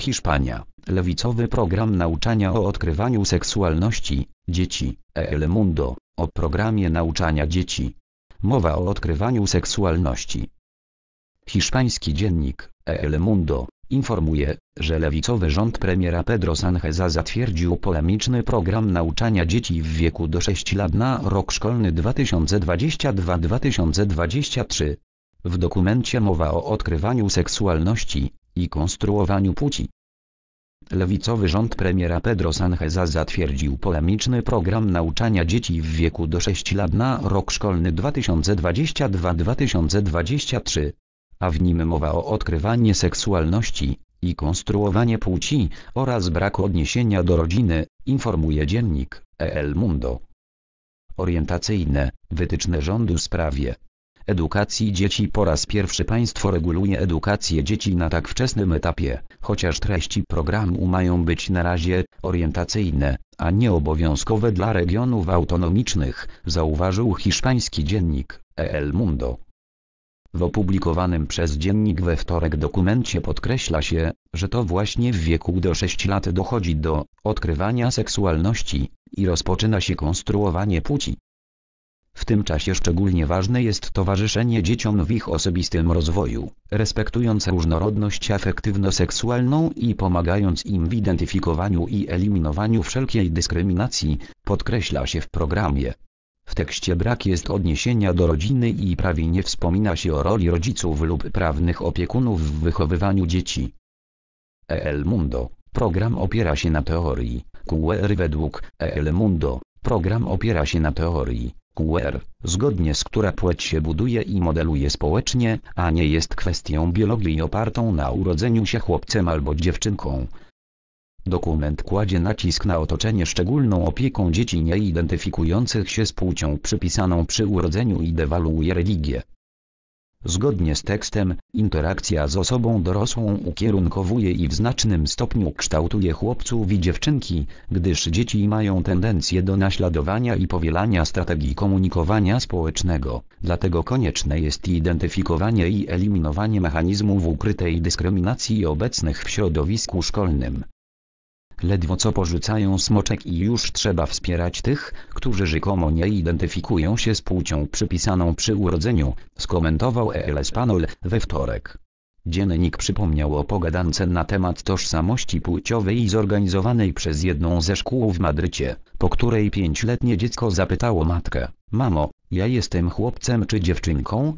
Hiszpania. Lewicowy program nauczania o odkrywaniu seksualności, dzieci, El Mundo, o programie nauczania dzieci. Mowa o odkrywaniu seksualności. Hiszpański dziennik, El Mundo, informuje, że lewicowy rząd premiera Pedro Sancheza zatwierdził polemiczny program nauczania dzieci w wieku do 6 lat na rok szkolny 2022-2023. W dokumencie mowa o odkrywaniu seksualności, i konstruowaniu płci. Lewicowy rząd premiera Pedro Sancheza zatwierdził polemiczny program nauczania dzieci w wieku do 6 lat na rok szkolny 2022-2023, a w nim mowa o odkrywaniu seksualności i konstruowanie płci oraz braku odniesienia do rodziny, informuje dziennik El Mundo. Orientacyjne, wytyczne rządu w sprawie edukacji dzieci po raz pierwszy państwo reguluje edukację dzieci na tak wczesnym etapie, chociaż treści programu mają być na razie orientacyjne, a nie obowiązkowe dla regionów autonomicznych, zauważył hiszpański dziennik El Mundo. W opublikowanym przez dziennik we wtorek dokumencie podkreśla się, że to właśnie w wieku do 6 lat dochodzi do odkrywania seksualności i rozpoczyna się konstruowanie płci. W tym czasie szczególnie ważne jest towarzyszenie dzieciom w ich osobistym rozwoju, respektując różnorodność afektywno-seksualną i pomagając im w identyfikowaniu i eliminowaniu wszelkiej dyskryminacji, podkreśla się w programie. W tekście brak jest odniesienia do rodziny i prawie nie wspomina się o roli rodziców lub prawnych opiekunów w wychowywaniu dzieci. El Mundo Program opiera się na teorii QR według El Mundo. Program opiera się na teorii QR, zgodnie z która płeć się buduje i modeluje społecznie, a nie jest kwestią biologii opartą na urodzeniu się chłopcem albo dziewczynką. Dokument kładzie nacisk na otoczenie szczególną opieką dzieci nieidentyfikujących się z płcią przypisaną przy urodzeniu i dewaluuje religię, Zgodnie z tekstem, interakcja z osobą dorosłą ukierunkowuje i w znacznym stopniu kształtuje chłopców i dziewczynki, gdyż dzieci mają tendencję do naśladowania i powielania strategii komunikowania społecznego, dlatego konieczne jest identyfikowanie i eliminowanie mechanizmów ukrytej dyskryminacji obecnych w środowisku szkolnym. Ledwo co porzucają smoczek i już trzeba wspierać tych, którzy rzekomo nie identyfikują się z płcią przypisaną przy urodzeniu, skomentował ELS Panol we wtorek. Dziennik przypomniał o pogadance na temat tożsamości płciowej zorganizowanej przez jedną ze szkół w Madrycie, po której pięcioletnie dziecko zapytało matkę, mamo, ja jestem chłopcem czy dziewczynką?